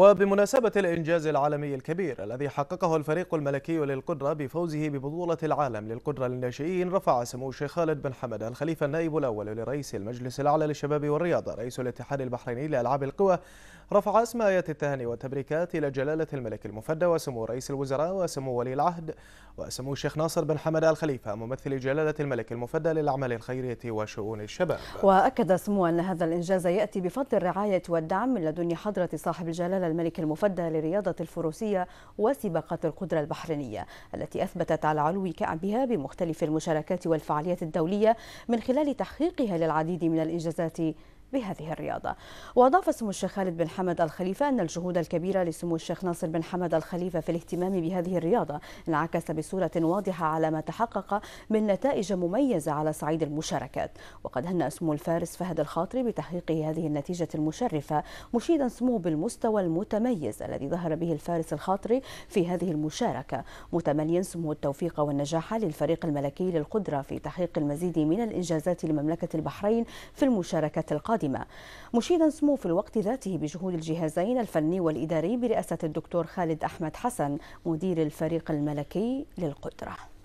وبمناسبة الإنجاز العالمي الكبير الذي حققه الفريق الملكي للقدرة بفوزه ببطولة العالم للقدرة للناشئين رفع سمو الشيخ خالد بن حمد الخليفة النائب الأول لرئيس المجلس الأعلى للشباب والرياضة رئيس الاتحاد البحريني لألعاب القوى رفع اسم آيات التهاني والتبريكات إلى جلالة الملك المفدى وسمو رئيس الوزراء وسمو ولي العهد وسمو الشيخ ناصر بن حمد آل خليفة ممثل جلالة الملك المفدى للأعمال الخيرية وشؤون الشباب وأكد سمو أن هذا الإنجاز يأتي بفضل الرعاية والدعم من لدن حضرة صاحب الجلالة الملك المفدى لرياضة الفروسية وسباقات القدرة البحرينية التي أثبتت على علو كعبها بمختلف المشاركات والفعاليات الدولية من خلال تحقيقها للعديد من الإنجازات بهذه الرياضة وأضاف سمو الشيخ خالد بن حمد الخليفة أن الجهود الكبيرة لسمو الشيخ ناصر بن حمد الخليفة في الاهتمام بهذه الرياضة انعكس بصورة واضحة على ما تحقق من نتائج مميزة على صعيد المشاركات وقد هنى سمو الفارس فهد الخاطري بتحقيق هذه النتيجة المشرفة مشيدا سموه بالمستوى المتميز الذي ظهر به الفارس الخاطري في هذه المشاركة متمنيا سمو التوفيق والنجاح للفريق الملكي للقدرة في تحقيق المزيد من الإنجازات لمملكة البحرين في المشاركات القادمة القادمة مشيدا سمو في الوقت ذاته بجهود الجهازين الفني والإداري برئاسة الدكتور خالد أحمد حسن مدير الفريق الملكي للقدرة